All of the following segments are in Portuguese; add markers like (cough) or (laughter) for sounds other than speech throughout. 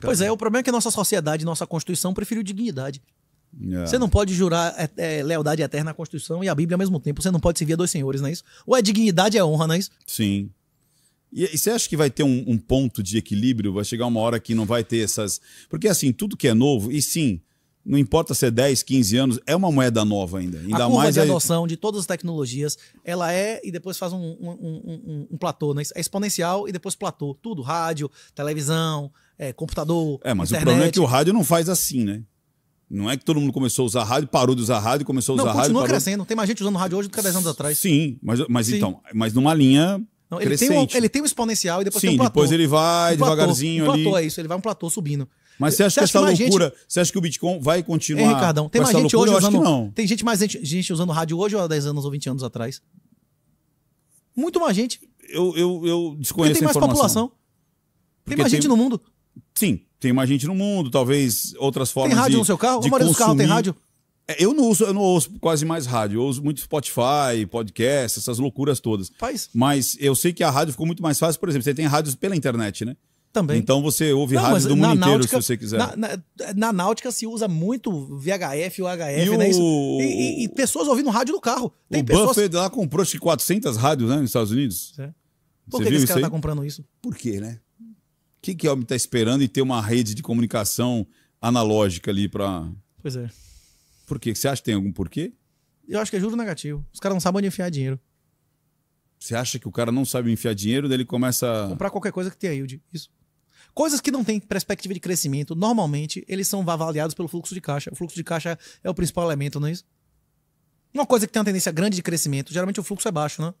Pois é, o problema é que nossa sociedade, nossa Constituição preferiu dignidade. É. Você não pode jurar é, é, lealdade eterna à Constituição e à Bíblia ao mesmo tempo. Você não pode servir a dois senhores, não é isso? Ou é dignidade, é honra, não é isso? Sim. E, e você acha que vai ter um, um, ponto de equilíbrio? Vai chegar uma hora que não vai ter essas. Porque, assim, tudo que é novo, e sim, não importa se é 10, 15 anos, é uma moeda nova ainda. ainda a curva mais de adoção é... de todas as tecnologias, ela é e depois faz um, um, um, um platô, né? É exponencial e depois platô. Tudo, rádio, televisão, é, computador. É, mas internet. o problema é que o rádio não faz assim, né? Não é que todo mundo começou a usar rádio, parou de usar rádio, começou a usar não, rádio. Continua parou... crescendo. Tem mais gente usando rádio hoje do que há 10 anos atrás. Sim, mas, mas Sim. então, mas numa linha. Não, ele, crescente. Tem um, ele tem um exponencial e depois Sim, tem um platô. depois ele vai um devagarzinho platô, um platô é isso, ele vai um platô subindo. Mas você acha você que acha essa que loucura, gente... você acha que o Bitcoin vai continuar? É, Ricardão, tem mais gente loucura? hoje usando, não. Tem gente mais gente, gente usando rádio hoje ou há 10 anos ou 20 anos atrás? Muito mais gente. Eu, eu, eu desconheço Porque tem mais população. Porque tem mais gente no mundo. Sim, tem mais gente no mundo, talvez outras formas Tem rádio de, no seu carro? A maioria dos carros tem rádio? É, eu não, uso, eu não ouço quase mais rádio. Eu uso muito Spotify, podcast, essas loucuras todas. Faz. Mas eu sei que a rádio ficou muito mais fácil. Por exemplo, você tem rádios pela internet, né? Também. Então você ouve não, rádio do mundo inteiro náutica, se você quiser. Na, na, é, na, náutica se usa muito VHF, UHF, e né? Isso, e, e, e, pessoas ouvindo rádio no carro. Tem o pessoas... Buffett lá comprou acho que 400 rádios né, nos Estados Unidos. É. Por você que, que esse cara tá comprando isso? Por quê, né? que, que o homem está esperando e ter uma rede de comunicação analógica ali para. Pois é. Por quê? Você acha que tem algum porquê? Eu acho que é juro negativo. Os caras não sabem onde enfiar dinheiro. Você acha que o cara não sabe enfiar dinheiro, daí ele começa. A... Comprar qualquer coisa que tenha yield. Isso. Coisas que não têm perspectiva de crescimento, normalmente, eles são avaliados pelo fluxo de caixa. O fluxo de caixa é o principal elemento, não é isso? Uma coisa que tem uma tendência grande de crescimento, geralmente o fluxo é baixo, né?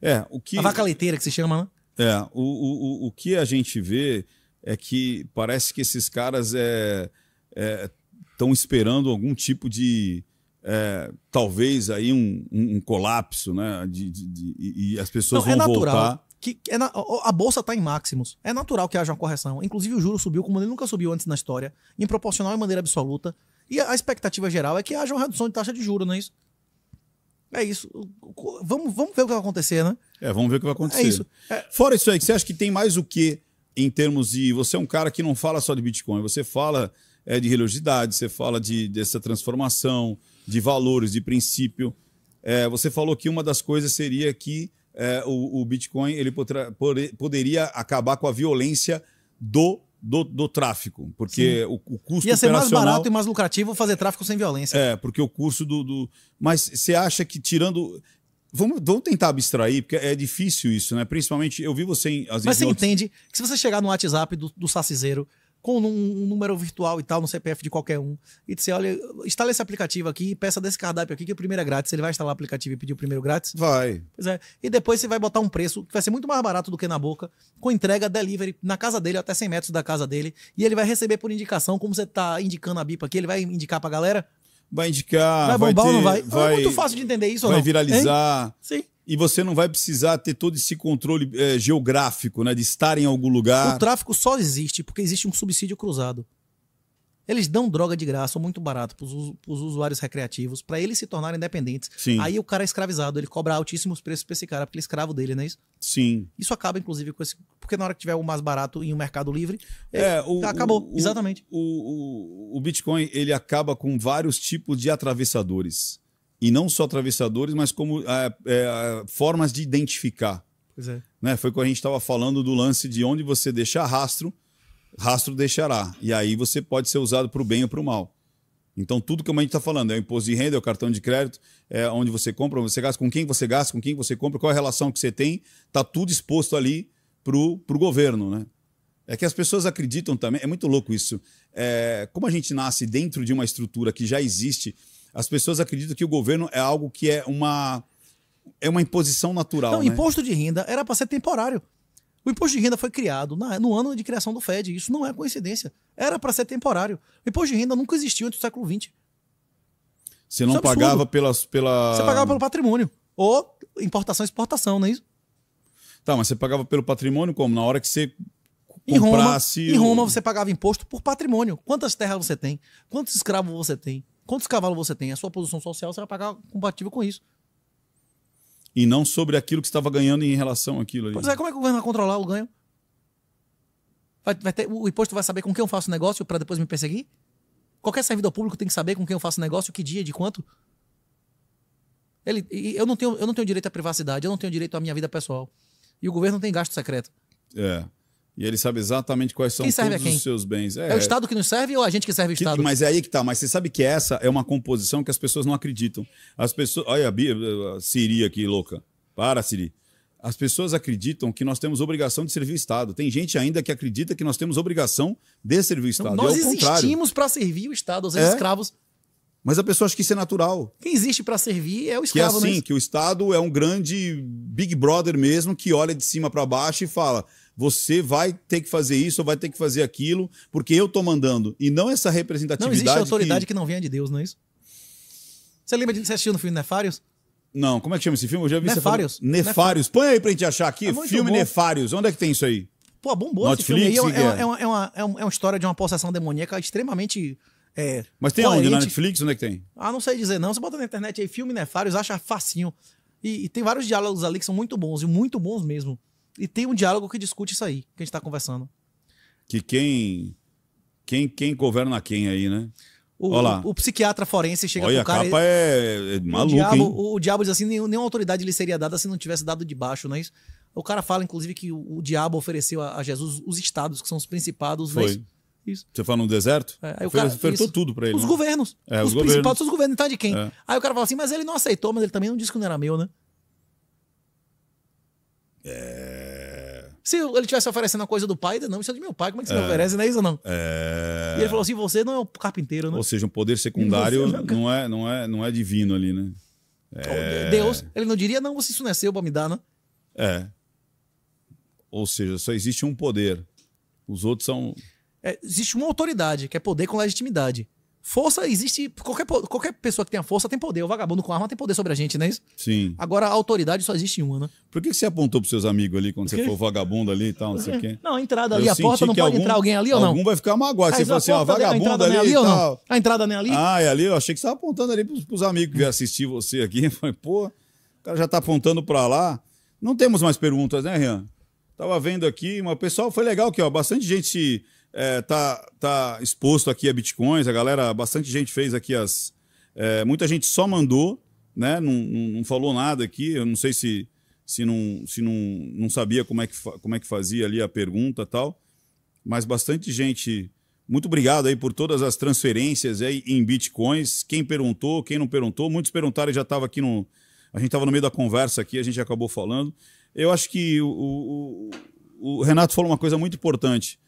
É, o que. A vaca leiteira que se chama, né? É, o, o, o que a gente vê é que parece que esses caras é estão é, esperando algum tipo de é, talvez aí um, um, um colapso, né? De, de, de, e as pessoas Não, é vão é natural. voltar. Que é na, a bolsa está em máximos. É natural que haja uma correção. Inclusive, o juro subiu como ele nunca subiu antes na história, em proporcional e maneira absoluta. E a expectativa geral é que haja uma redução de taxa de juros, não é isso? É isso. Vamos, vamos ver o que vai acontecer, né? É, vamos ver o que vai acontecer. É isso. É... Fora isso aí, você acha que tem mais o que em termos de. Você é um cara que não fala só de Bitcoin, você fala é, de religiosidade, você fala de, dessa transformação, de valores, de princípio. É, você falou que uma das coisas seria que é, o, o, Bitcoin ele poderia acabar com a violência do do, do tráfico, porque o, o, custo Ia ser mais barato e mais lucrativo fazer tráfico sem violência. É, porque o custo do... do... Mas você acha que tirando... Vamos, vamos tentar abstrair, porque é difícil isso, né? Principalmente, eu vi você... Em, Mas você outros... entende que se você chegar no WhatsApp do, do saciseiro com um, número virtual e tal, no CPF de qualquer um, e dizer, olha, instala esse aplicativo aqui, peça desse cardápio aqui, que o primeiro é grátis. Ele vai instalar o aplicativo e pedir o primeiro grátis? Vai. Pois é. E depois você vai botar um preço que vai ser muito mais barato do que na boca, com entrega, delivery, na casa dele, até 100 metros da casa dele, e ele vai receber por indicação, como você está indicando a BIPA aqui, ele vai indicar pra galera? Vai indicar, vai, bombar, vai ter, não vai? vai? É muito fácil de entender isso, Vai viralizar. Hein? Sim e você não vai precisar ter todo esse controle é, geográfico, né? De estar em algum lugar. O tráfico só existe porque existe um subsídio cruzado. Eles dão droga de graça ou muito barato para os usuários recreativos, para eles se tornarem independentes. Sim. Aí o cara é escravizado, ele cobra altíssimos preços para esse cara, porque ele é escravo dele, não é isso? Sim. Isso acaba, inclusive, com esse. Porque na hora que tiver o mais barato em um mercado livre, é, é o, acabou. O, exatamente. O, o, o Bitcoin ele acaba com vários tipos de atravessadores e não só atravessadores, mas como é, é, é, formas de identificar. Pois é. Né? Foi quando a gente estava falando do lance de onde você deixar rastro, rastro deixará. E aí você pode ser usado para o bem ou para o mal. Então, tudo que a gente está falando é o imposto de renda, é o cartão de crédito, é onde você compra, onde você gasta, com quem você gasta, com quem você compra, qual é a relação que você tem, está tudo exposto ali para o governo. Né? É que as pessoas acreditam também, é muito louco isso. É, como a gente nasce dentro de uma estrutura que já existe, as pessoas acreditam que o governo é algo que é uma, é uma imposição natural. Então, né? imposto de renda era para ser temporário. O imposto de renda foi criado na, no ano de criação do FED. Isso não é coincidência. Era para ser temporário. O imposto de renda nunca existiu antes do século XX. Você não é pagava pelas, pela. Você pagava pelo patrimônio. Ou importação e exportação, não é isso? Tá, mas você pagava pelo patrimônio como? Na hora que você em comprasse. Roma, o... Em Roma você pagava imposto por patrimônio. Quantas terras você tem? Quantos escravos você tem? quantos cavalos você tem, a sua posição social, você vai pagar compatível com isso. E não sobre aquilo que estava ganhando em relação àquilo ali. Pois é, como é que o governo vai controlar o ganho? Vai, vai ter, o imposto vai saber com quem eu faço negócio para depois me perseguir? Qualquer servidor público tem que saber com quem eu faço negócio, que dia, de quanto. Ele, eu, não tenho, eu não tenho direito à privacidade, eu não tenho direito à minha vida pessoal. E o governo tem gasto secreto. É. E ele sabe exatamente quais são todos os seus bens. É, é, o Estado que nos serve ou a gente que serve o que, Estado? Mas é aí que tá. Mas você sabe que essa é uma composição que as pessoas não acreditam. As pessoas. Olha a, Bia, a Siri aqui, louca. Para, Siri. As pessoas acreditam que nós temos obrigação de servir o Estado. Tem gente ainda que acredita que nós temos obrigação de servir o então, Estado. Então, nós é existimos para servir o Estado, os é? escravos. Mas a pessoa acha que isso é natural. Quem existe para servir é o escravo. Que é, é assim, que o Estado é um grande Big Brother mesmo que olha de cima para baixo e fala: você vai ter que fazer isso ou vai ter que fazer aquilo, porque eu estou mandando. E não essa representatividade. Não existe autoridade que... que não venha de Deus, não é isso? Você lembra de você assistiu no filme Nefários? Não, como é que chama esse filme? Eu já vi Nefários. Nefários. Põe aí pra gente achar aqui. É filme bom. Nefários. Onde é que tem isso aí? Pô, bombou Netflix, esse filme aí. É, é, é, é, uma, é, uma, é, uma, história de uma possessão demoníaca extremamente. É, Mas tem onde? Na Netflix? Onde é que tem? Ah, não sei dizer não. Você bota na internet aí, filme Nefários, acha facinho. E, e tem vários diálogos ali que são muito bons, e muito bons mesmo. E tem um diálogo que discute isso aí, que a gente está conversando. Que quem, quem. Quem governa quem aí, né? O, o, o, psiquiatra forense chega Olha, pro cara. A capa é, é maluco, o diabo, o, o, diabo diz assim: nenhuma autoridade lhe seria dada se não tivesse dado de baixo, não é isso? O cara fala, inclusive, que o, diabo ofereceu a, a, Jesus os estados, que são os principados. Foi. Isso. Você fala no deserto? É, o cara, ofertou tudo para ele. Os né? governos. É, os, os governos. principados são os governos, Então, de quem? É. Aí o cara fala assim: mas ele não aceitou, mas ele também não disse que não era meu, né? É. Se ele estivesse oferecendo a coisa do pai, não, isso é de meu pai, como é que você é. me oferece, não é isso ou não? É. E ele falou assim: você não é o carpinteiro, né? Ou seja, um poder secundário não, né? não, é, não, é, não é divino ali, né? É... Deus, ele não diria, não, você isso é seu pra me dar, né? É. Ou seja, só existe um poder. Os outros são. É, existe uma autoridade, que é poder com legitimidade. Força existe. Qualquer, qualquer pessoa que tenha força tem poder. O vagabundo com arma tem poder sobre a gente, né? Sim. Agora, a autoridade só existe uma, né? Por que, que você apontou pros seus amigos ali quando você for vagabundo ali e tal, não sei o quê? (laughs) Não, a entrada ali, Eu a porta, não pode algum, entrar alguém ali ou não? Algum vai ficar magoado. se você fala assim, ó, vagabundo ali, ali e A entrada nem ali? Ah, é ali. Eu achei que você tava apontando ali pros, pros amigos que vieram assistir você aqui. falei, (laughs) pô, o cara já tá apontando para lá. Não temos mais perguntas, né, Rian? Tava vendo aqui, mas o pessoal foi legal aqui, ó. Bastante gente é, tá, tá exposto aqui a bitcoins, a galera, bastante gente fez aqui as. É, muita gente só mandou, né? Não, não, não, falou nada aqui. Eu não sei se, se, não, se não, não sabia como é, que, como é que fazia ali a pergunta tal. Mas bastante gente. Muito obrigado aí por todas as transferências aí em bitcoins. Quem perguntou, quem não perguntou, muitos perguntaram e já estava aqui no. A gente estava no meio da conversa aqui, a gente acabou falando. Eu acho que o, o, o Renato falou uma coisa muito importante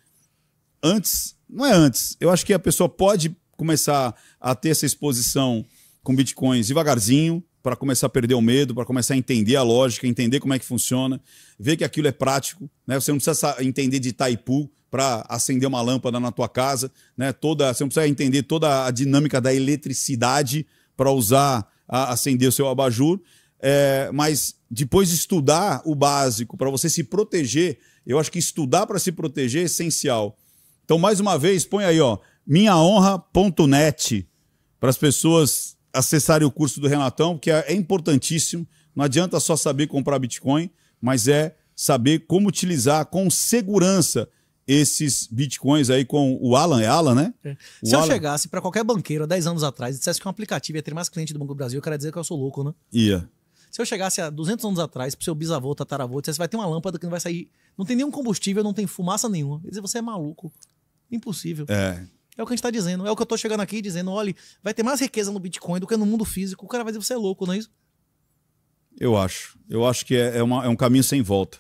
antes, não é antes, eu acho que a pessoa pode começar a ter essa exposição com bitcoins devagarzinho, para começar a perder o medo, para começar a entender a lógica, entender como é que funciona, ver que aquilo é prático, né? Você não precisa entender de taipu para acender uma lâmpada na tua casa, né? Toda, você não precisa entender toda a dinâmica da eletricidade para usar a, acender o seu abajur, é, mas depois de estudar o básico para você se proteger, eu acho que estudar para se proteger é essencial. Então, mais uma vez, põe aí, ó, minhaonra.net para as pessoas acessarem o curso do Renatão, que é, é importantíssimo. Não adianta só saber comprar Bitcoin, mas é saber como utilizar com segurança esses bitcoins aí com o Alan, é Alan, né? É. Se Alan... eu chegasse para qualquer banqueiro há 10 anos atrás e dissesse que um aplicativo ia ter mais cliente do Banco do Brasil, eu quero dizer que eu sou louco, né? Ia. Se eu chegasse há 200 anos atrás o seu bisavô, tataravô, dissesse vai ter uma lâmpada que não vai sair, não tem nenhum combustível, não tem fumaça nenhuma, Quer dizer você é maluco. Impossível. É. É o que a gente está dizendo. É o que eu estou chegando aqui dizendo: olha, vai ter mais riqueza no Bitcoin do que no mundo físico. O cara vai dizer: você é louco, não é isso? Eu acho. Eu acho que é, é, uma, é um caminho sem volta.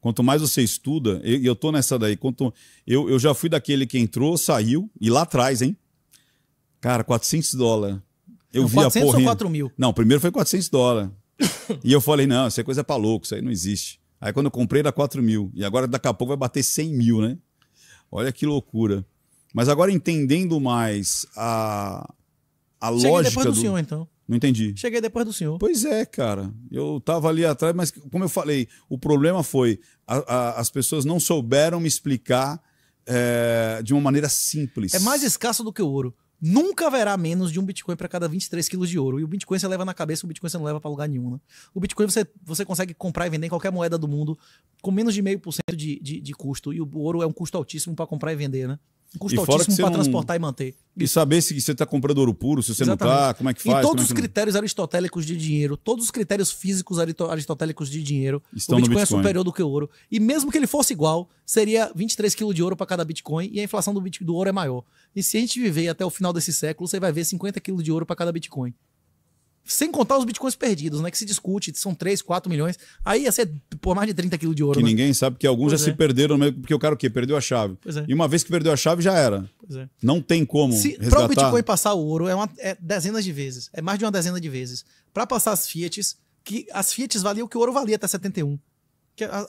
Quanto mais você estuda, e eu, eu, tô nessa daí. Quanto, eu, eu já fui daquele que entrou, saiu, e lá atrás, hein? Cara, 400 dólares. Eu não, vi 400 a porra. ou 4 mil? Não, primeiro foi 400 dólares. (laughs) e eu falei: não, isso é coisa para louco, isso aí não existe. Aí quando eu comprei era 4 mil. E agora daqui a pouco vai bater 100 mil, né? Olha que loucura. Mas agora entendendo mais a, a Cheguei lógica. Depois do, do senhor, então. Não entendi. Cheguei depois do senhor. Pois é, cara. Eu tava ali atrás, mas como eu falei, o problema foi a, a, as pessoas não souberam me explicar é, de uma maneira simples. É mais escasso do que o ouro. Nunca haverá menos de um Bitcoin para cada 23 quilos de ouro. E o Bitcoin você leva na cabeça, o Bitcoin você não leva para lugar nenhum. Né? O Bitcoin você, você consegue comprar e vender em qualquer moeda do mundo com menos de meio por cento de, de custo. E o ouro é um custo altíssimo para comprar e vender, né? Custa e altíssimo para não... transportar e manter. E saber se você está comprando ouro puro, se você tá, Exatamente. não está, como é que faz. E todos é os critérios não... aristotélicos de dinheiro, todos os critérios físicos aristotélicos de dinheiro, Estão o Bitcoin, Bitcoin, é superior do que o ouro. E mesmo que ele fosse igual, seria 23 quilos de ouro para cada Bitcoin e a inflação do, do ouro é maior. E se a gente viver até o final desse século, você vai ver 50 quilos de ouro para cada Bitcoin. Sem contar os bitcoins perdidos, né? Que se discute, são 3, 4 milhões. Aí ia ser por mais de 30 quilos de ouro. Que né? ninguém sabe, que alguns pois já é. se perderam, porque o cara o quê? Perdeu a chave. É. E uma vez que perdeu a chave, já era. É. Não tem como. Se, resgatar. Para o Bitcoin passar o ouro, é, uma, é dezenas de vezes. É mais de uma dezena de vezes. Para passar as Fiats, que as Fiats valiam o que o ouro valia até 71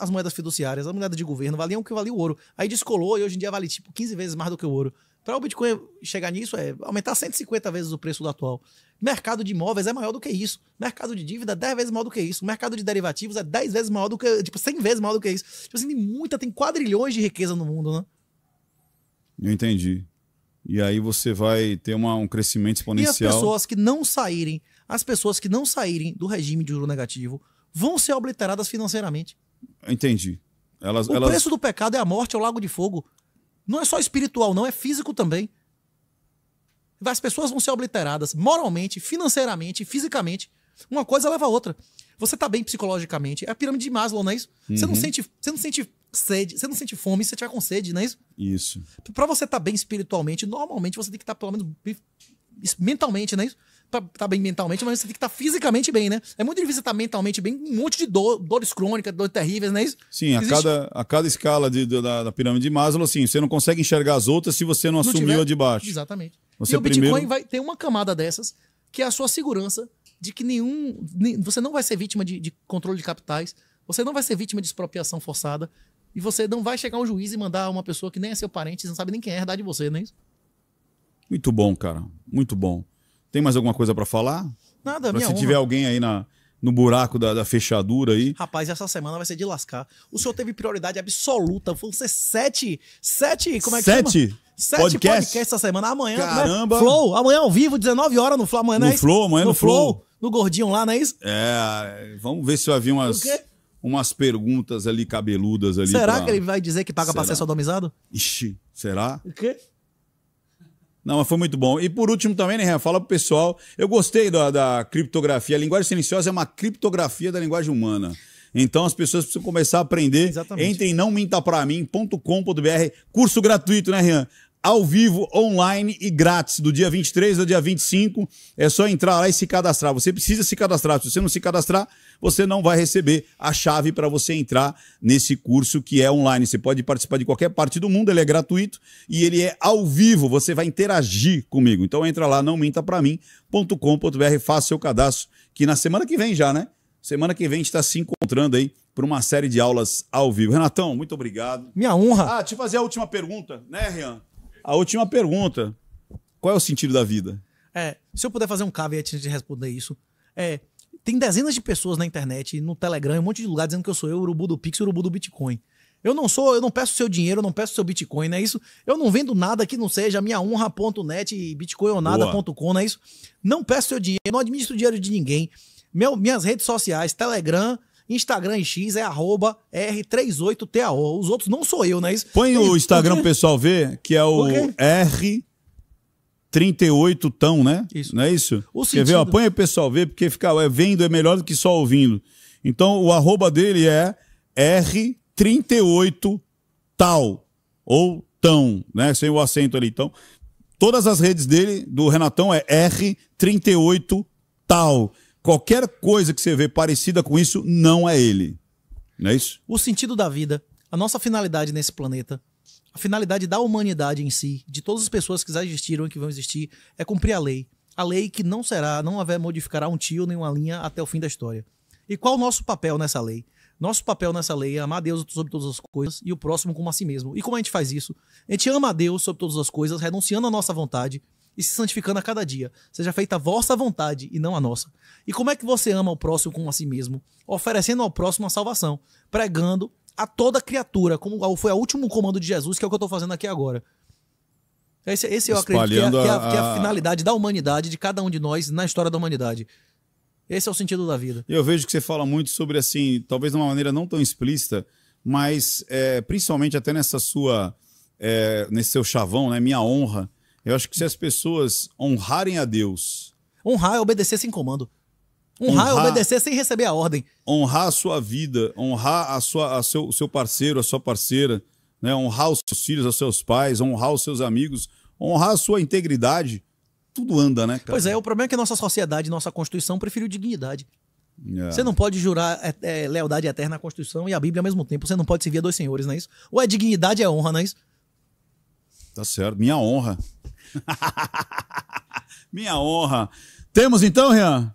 as moedas fiduciárias, as moedas de governo valiam o que valia o ouro. Aí descolou e hoje em dia vale tipo 15 vezes mais do que o ouro. Para o Bitcoin chegar nisso é aumentar 150 vezes o preço do atual. Mercado de imóveis é maior do que isso. Mercado de dívida é 10 vezes maior do que isso. Mercado de derivativos é 10 vezes maior do que, tipo, 100 vezes maior do que isso. Tipo assim, tem muita, tem quadrilhões de riqueza no mundo, né? Eu entendi. E aí você vai ter uma, um crescimento exponencial. E as pessoas que não saírem, as pessoas que não saírem do regime de juro negativo vão ser obliteradas financeiramente. Entendi. Elas, o elas... preço do pecado é a morte, é o lago de fogo. Não é só espiritual, não, é físico também. As pessoas vão ser obliteradas moralmente, financeiramente, fisicamente. Uma coisa leva a outra. Você tá bem psicologicamente. É a pirâmide de Maslow, não é isso? Uhum. Você, não uhum. sente, você não sente sede, você não sente fome você tiver com sede, não é isso? Isso. Pra você estar tá bem espiritualmente, normalmente você tem que estar tá, pelo menos mentalmente, não é isso? tá, tá bem mentalmente, mas você tem que estar tá fisicamente bem, né? É muito difícil estar tá mentalmente bem, um monte de do dores crônicas, dores terríveis, não é isso? Sim, a cada, a cada escala de, de, da, da, pirâmide de Maslow, assim, você não consegue enxergar as outras se você não, não assumiu tiver... a de baixo. Exatamente. Você e o primeiro... Bitcoin vai ter uma camada dessas, que é a sua segurança de que nenhum. Você não vai ser vítima de, de controle de capitais, você não vai ser vítima de expropriação forçada, e você não vai chegar um juiz e mandar uma pessoa que nem é seu parente, você não sabe nem quem é herdade é de você, não é isso? Muito bom, cara. Muito bom. Tem mais alguma coisa para falar? Nada, pra minha Se tiver alguém aí na, no buraco da, da, fechadura aí. Rapaz, essa semana vai ser de lascar. O senhor teve prioridade absoluta. Vão ser sete. Sete. Como é que sete? chama? Sete podcast. podcasts essa semana. Amanhã. Né? Caramba. Né? Flow. Amanhã ao vivo, 19 horas no Flow. Amanhã, no é Flow, amanhã no, no Flow. Flow. No Gordinho lá, não é isso? É. Vamos ver se vai vir umas. Umas perguntas ali cabeludas ali. Será pra... que ele vai dizer que paga será? pra ser sodomizado? Ixi, será? O quê? Não, mas foi muito bom. E por último também, né, fala pro pessoal. Eu gostei da, da criptografia. A linguagem silenciosa é uma criptografia da linguagem humana. Então as pessoas precisam começar a aprender. Exatamente. Entrem em não Curso gratuito, né, Rian? Ao vivo, online e grátis, do dia 23 ao dia 25. É só entrar lá e se cadastrar. Você precisa se cadastrar. Se você não se cadastrar, você não vai receber a chave para você entrar nesse curso que é online. Você pode participar de qualquer parte do mundo, ele é gratuito e ele é ao vivo, você vai interagir comigo. Então entra lá, não minta para mim.com.br, faça seu cadastro, que na semana que vem já, né? Semana que vem a gente está se encontrando aí para uma série de aulas ao vivo. Renatão, muito obrigado. Minha honra. Ah, te fazer a última pergunta, né, Rian? A última pergunta. Qual é o sentido da vida? É, se eu puder fazer um caveat antes de responder isso, é tem dezenas de pessoas na internet, no Telegram, um monte de lugar dizendo que eu sou eu, o urubu do Pix o urubu do Bitcoin. Eu não sou, eu não peço seu dinheiro, eu não peço seu Bitcoin, não é isso? Eu não vendo nada que não seja minha honra.net e bitcoinonada.com, não é isso? Não peço seu dinheiro, não administro dinheiro de ninguém. Meu, minhas redes sociais, Telegram, Instagram e X é arroba R38TAO. Os outros não sou eu, não é isso? Põe o Instagram pro pessoal ver, que é o R 38 tão, né? Isso. Não é isso? O Quer ver? apanha põe o pessoal ver, porque ficar é, vendo é melhor do que só ouvindo. Então, o arroba dele é R38 tal, ou tão, né? Sem o acento ali. Então, todas as redes dele, do Renatão, é R38 tal. Qualquer coisa que você vê parecida com isso, não é ele. Não é isso? O sentido da vida, a nossa finalidade nesse planeta, a finalidade da humanidade em si, de todas as pessoas que já existiram e que vão existir, é cumprir a lei. A lei que não será, não haver modificará um tio nem uma linha até o fim da história. E qual o nosso papel nessa lei? Nosso papel nessa lei é amar a Deus sobre todas as coisas e o próximo como a si mesmo. E como a gente faz isso? A gente ama a Deus sobre todas as coisas, renunciando à nossa vontade e se santificando a cada dia. Seja feita a vossa vontade e não a nossa. E como é que você ama o próximo como a si mesmo? Oferecendo ao próximo a salvação, pregando a toda criatura, como foi o último comando de Jesus, que é o que eu estou fazendo aqui agora. Esse, esse eu acredito que é, que, é, a... que é, a, finalidade da humanidade, de cada um de nós, na história da humanidade. Esse é o sentido da vida. Eu vejo que você fala muito sobre, assim, talvez de uma maneira não tão explícita, mas é, principalmente até nessa sua, é, nesse seu chavão, né, minha honra. Eu acho que se as pessoas honrarem a Deus... Honrar é obedecer sem comando. Honrar, honrar é obedecer sem receber a ordem. Honrar a sua vida, honrar a sua, a seu, seu parceiro, a sua parceira, né? honrar os seus filhos, os seus pais, honrar os seus amigos, honrar a sua integridade. Tudo anda, né, cara? Pois é, o problema é que nossa sociedade, nossa Constituição preferiu dignidade. É. Você não pode jurar é, é, lealdade eterna à Constituição e à Bíblia ao mesmo tempo. Você não pode servir a dois senhores, não é isso? Ou é dignidade é honra, não é isso? Tá certo, minha honra. (laughs) minha honra. Temos então, Rian?